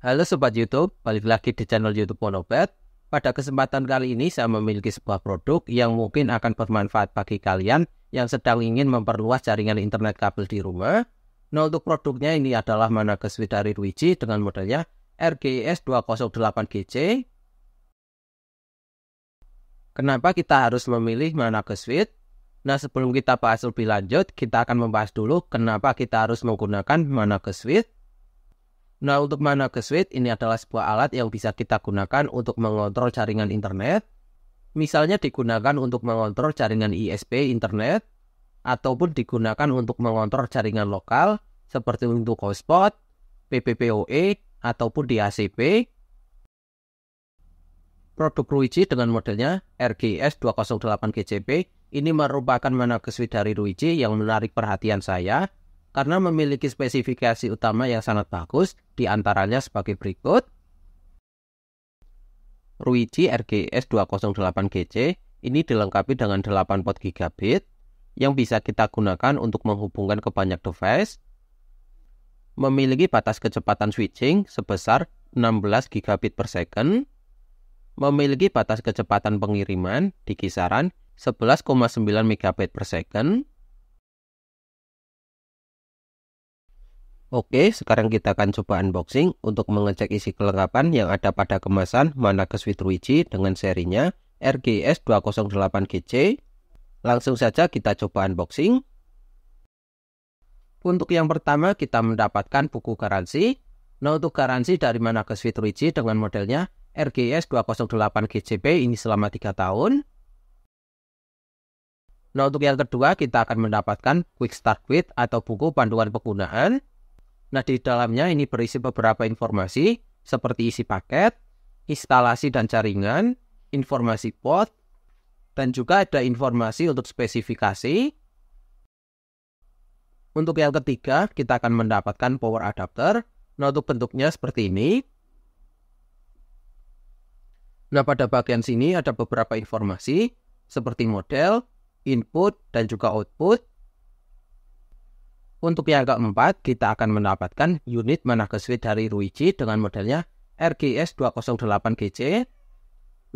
Halo Sobat Youtube, balik lagi di channel Youtube Monobet Pada kesempatan kali ini saya memiliki sebuah produk yang mungkin akan bermanfaat bagi kalian yang sedang ingin memperluas jaringan internet kabel di rumah Nah untuk produknya ini adalah mana switch dari Ruiji dengan modelnya RGS e 208GC Kenapa kita harus memilih mana switch? Nah sebelum kita bahas lebih lanjut, kita akan membahas dulu kenapa kita harus menggunakan mana switch. Nah, untuk mana ke Switch ini adalah sebuah alat yang bisa kita gunakan untuk mengontrol jaringan internet. Misalnya digunakan untuk mengontrol jaringan ISP internet ataupun digunakan untuk mengontrol jaringan lokal seperti untuk hotspot, PPPoE ataupun DHCP. Produk Ruiji dengan modelnya RGS 208 GCP ini merupakan mana Switch dari Ruiji yang menarik perhatian saya karena memiliki spesifikasi utama yang sangat bagus, diantaranya sebagai berikut. Ruiji RGS 208GC ini dilengkapi dengan 8 port gigabit yang bisa kita gunakan untuk menghubungkan ke banyak device. Memiliki batas kecepatan switching sebesar 16 gigabit per second. Memiliki batas kecepatan pengiriman di kisaran 11,9 megabit per second Oke, sekarang kita akan coba unboxing untuk mengecek isi kelengkapan yang ada pada kemasan Manaka Sweet Ruiji dengan serinya RGS 208GC. Langsung saja kita coba unboxing. Untuk yang pertama kita mendapatkan buku garansi. Nah untuk garansi dari Manaka Sweet Ruiji dengan modelnya RGS 208GCP ini selama 3 tahun. Nah untuk yang kedua kita akan mendapatkan Quick Start Guide atau buku panduan penggunaan. Nah, di dalamnya ini berisi beberapa informasi seperti isi paket, instalasi dan jaringan, informasi port, dan juga ada informasi untuk spesifikasi. Untuk yang ketiga, kita akan mendapatkan power adapter. Nah, untuk bentuknya seperti ini. Nah, pada bagian sini ada beberapa informasi seperti model, input, dan juga output. Untuk yang keempat, kita akan mendapatkan unit mana suite dari Ruiji dengan modelnya RGS208GC.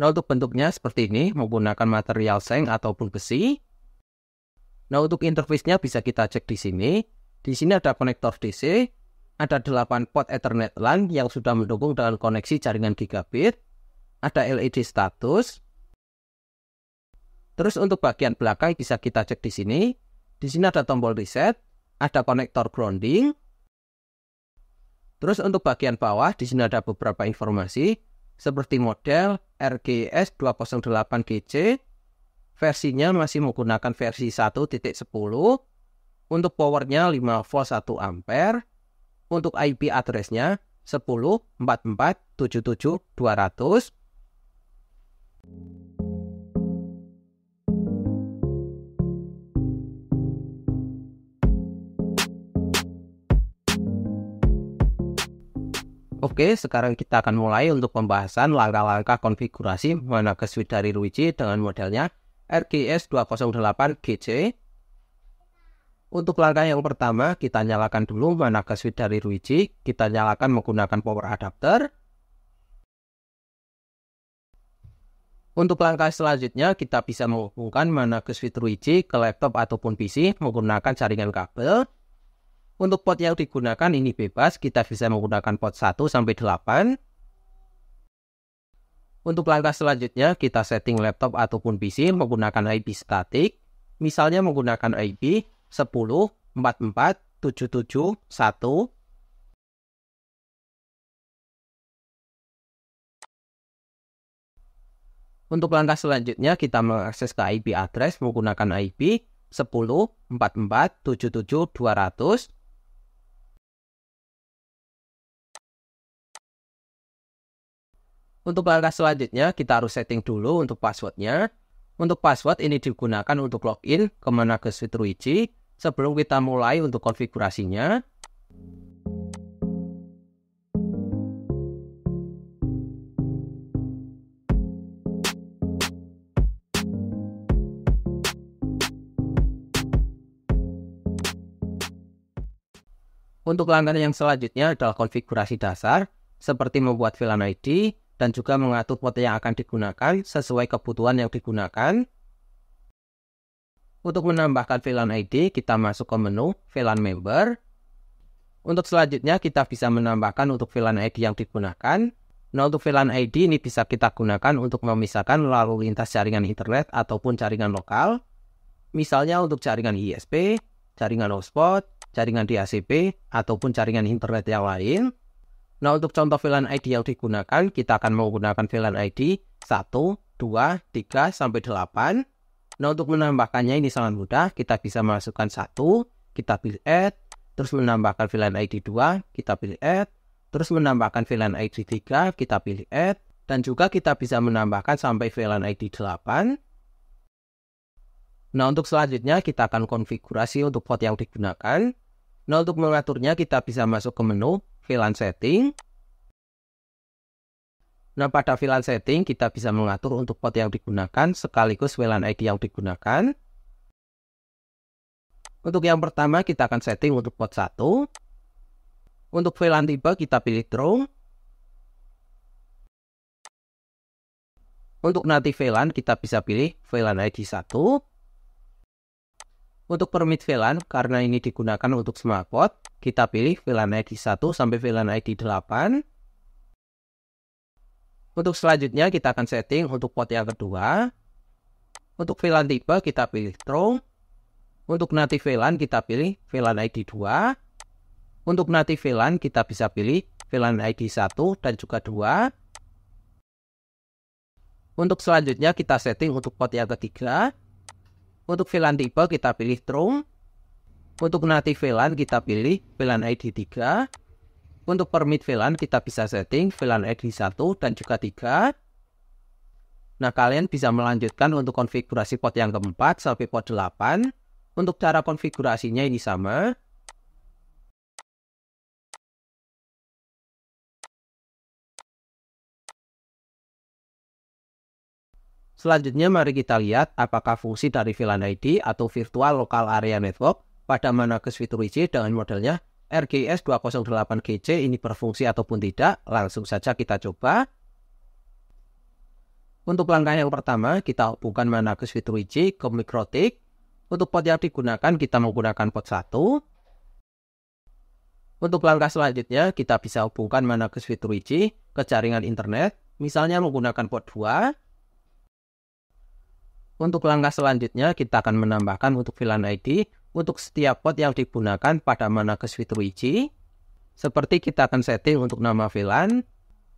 Nah, untuk bentuknya seperti ini, menggunakan material seng ataupun besi. Nah, untuk interface-nya bisa kita cek di sini. Di sini ada konektor DC, ada 8 port Ethernet LAN yang sudah mendukung dengan koneksi jaringan gigabit, ada LED status. Terus untuk bagian belakang bisa kita cek di sini. Di sini ada tombol reset, ada konektor grounding. Terus untuk bagian bawah di sini ada beberapa informasi seperti model RGS 208GC. Versinya masih menggunakan versi 1.10. Untuk powernya 5 volt 1 ampere. Untuk IP addressnya 10 44 77 200. Oke, sekarang kita akan mulai untuk pembahasan langkah-langkah konfigurasi Monaco Suite dari Luigi dengan modelnya RGS 208 GC. Untuk langkah yang pertama, kita nyalakan dulu Monaco Suite dari Luigi. Kita nyalakan menggunakan power adapter. Untuk langkah selanjutnya, kita bisa menghubungkan Monaco Suite Luigi ke laptop ataupun PC menggunakan jaringan kabel. Untuk pot yang digunakan ini bebas, kita bisa menggunakan pot 1 sampai 8. Untuk langkah selanjutnya, kita setting laptop ataupun PC menggunakan IP statik. Misalnya menggunakan IP 10 44 77 1 Untuk langkah selanjutnya kita mengakses ke IP address menggunakan IP 10 44 77 200 Untuk langkah selanjutnya, kita harus setting dulu untuk passwordnya. Untuk password ini digunakan untuk login ke mana ke Ruiji sebelum kita mulai untuk konfigurasinya. Untuk langkah yang selanjutnya adalah konfigurasi dasar, seperti membuat VLAN ID, dan juga mengatur pot yang akan digunakan sesuai kebutuhan yang digunakan. Untuk menambahkan VLAN ID, kita masuk ke menu VLAN Member. Untuk selanjutnya, kita bisa menambahkan untuk VLAN ID yang digunakan. Nah, untuk VLAN ID ini bisa kita gunakan untuk memisahkan lalu lintas jaringan internet ataupun jaringan lokal. Misalnya untuk jaringan ISP, jaringan hotspot, jaringan DHCP, ataupun jaringan internet yang lain. Nah untuk contoh VLAN ID yang digunakan, kita akan menggunakan VLAN ID 1, 2, 3, sampai 8. Nah untuk menambahkannya ini sangat mudah, kita bisa masukkan 1, kita pilih add, terus menambahkan VLAN ID 2, kita pilih add, terus menambahkan VLAN ID 3, kita pilih add, dan juga kita bisa menambahkan sampai VLAN ID 8. Nah untuk selanjutnya kita akan konfigurasi untuk port yang digunakan. Nah untuk mengaturnya kita bisa masuk ke menu VLAN setting. Nah, pada VLAN setting kita bisa mengatur untuk port yang digunakan sekaligus VLAN ID yang digunakan. Untuk yang pertama kita akan setting untuk port 1. Untuk VLAN tipe kita pilih Drone. Untuk native VLAN kita bisa pilih VLAN ID 1 untuk permit VLAN, karena ini digunakan untuk pot, kita pilih VLAN ID 1 sampai VLAN ID 8. Untuk selanjutnya, kita akan setting untuk port yang kedua. Untuk VLAN tipe, kita pilih True. Untuk native VLAN, kita pilih VLAN ID 2. Untuk native VLAN, kita bisa pilih VLAN ID 1 dan juga 2. Untuk selanjutnya, kita setting untuk port yang ketiga. Untuk VLAN tipe kita pilih Trunk. Untuk native VLAN kita pilih VLAN ID 3. Untuk permit VLAN kita bisa setting VLAN ID 1 dan juga 3. Nah, kalian bisa melanjutkan untuk konfigurasi port yang keempat sampai port 8. Untuk cara konfigurasinya ini sama, Selanjutnya mari kita lihat apakah fungsi dari VLAN ID atau Virtual Local Area Network pada Managus Fitur IC dengan modelnya RGS 208GC ini berfungsi ataupun tidak, langsung saja kita coba. Untuk langkah yang pertama, kita hubungkan Managus Fitur IC ke Mikrotik. Untuk port yang digunakan, kita menggunakan port 1. Untuk langkah selanjutnya, kita bisa hubungkan Managus Fitur IC ke jaringan internet, misalnya menggunakan port 2. Untuk langkah selanjutnya, kita akan menambahkan untuk VLAN ID untuk setiap port yang digunakan pada mana ke switch Seperti kita akan setting untuk nama VLAN,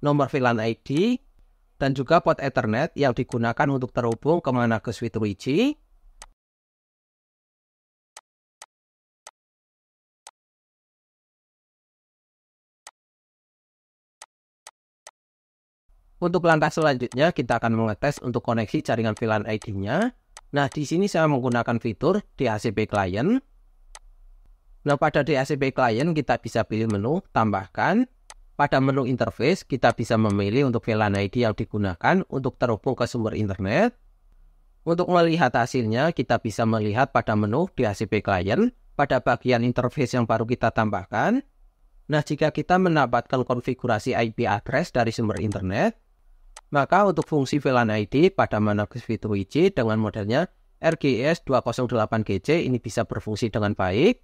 nomor VLAN ID, dan juga port Ethernet yang digunakan untuk terhubung ke mana ke switch Untuk langkah selanjutnya, kita akan mengetes untuk koneksi jaringan VLAN ID-nya. Nah, di sini saya menggunakan fitur DHCP Client. Nah, pada DHCP Client, kita bisa pilih menu Tambahkan. Pada menu Interface, kita bisa memilih untuk VLAN ID yang digunakan untuk terhubung ke sumber internet. Untuk melihat hasilnya, kita bisa melihat pada menu DHCP Client, pada bagian interface yang baru kita tambahkan. Nah, jika kita mendapatkan konfigurasi IP address dari sumber internet, maka untuk fungsi VLAN ID pada Monarch V2IC dengan modelnya RGS e 208GC ini bisa berfungsi dengan baik.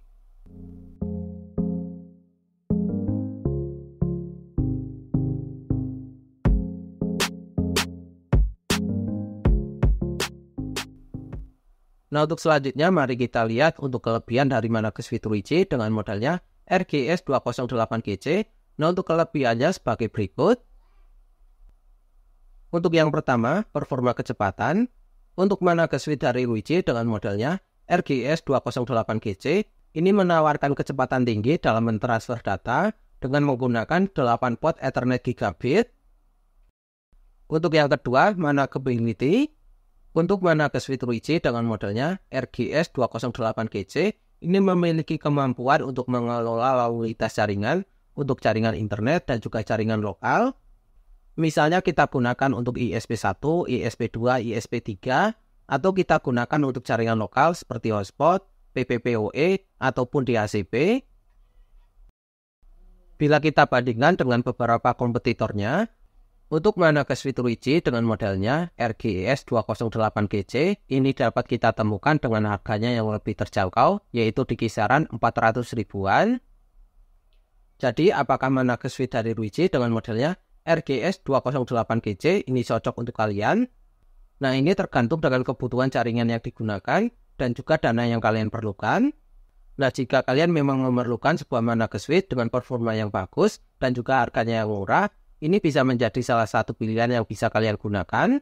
Nah untuk selanjutnya mari kita lihat untuk kelebihan dari v Fitur IC dengan modelnya RGS e 208GC. Nah untuk kelebihannya sebagai berikut. Untuk yang pertama, performa kecepatan. Untuk mana switch dari Luigi dengan modelnya RGS 208GC ini menawarkan kecepatan tinggi dalam mentransfer data dengan menggunakan 8 port Ethernet gigabit. Untuk yang kedua, mana Mobility. Untuk mana switch Luigi dengan modelnya RGS 208GC ini memiliki kemampuan untuk mengelola lalu lintas jaringan untuk jaringan internet dan juga jaringan lokal misalnya kita gunakan untuk ISP1, ISP2, ISP3, atau kita gunakan untuk jaringan lokal seperti hotspot, PPPoE, ataupun DHCP. Bila kita bandingkan dengan beberapa kompetitornya, untuk ke Fitur IC dengan modelnya RGS e 208GC ini dapat kita temukan dengan harganya yang lebih terjangkau yaitu di kisaran 400 ribuan. Jadi apakah mana Managas dari Ruiji dengan modelnya RGS 208GC ini cocok untuk kalian. Nah ini tergantung dengan kebutuhan jaringan yang digunakan dan juga dana yang kalian perlukan. Nah jika kalian memang memerlukan sebuah ke Switch dengan performa yang bagus dan juga harganya yang murah, ini bisa menjadi salah satu pilihan yang bisa kalian gunakan.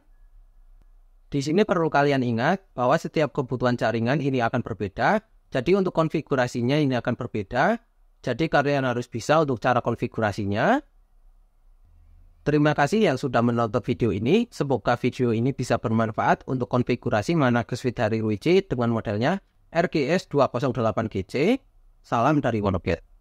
Di sini perlu kalian ingat bahwa setiap kebutuhan jaringan ini akan berbeda, jadi untuk konfigurasinya ini akan berbeda, jadi kalian harus bisa untuk cara konfigurasinya, Terima kasih yang sudah menonton video ini. Semoga video ini bisa bermanfaat untuk konfigurasi Manager Suite dari Ruiji dengan modelnya RGS 208GC. Salam dari OneObjet.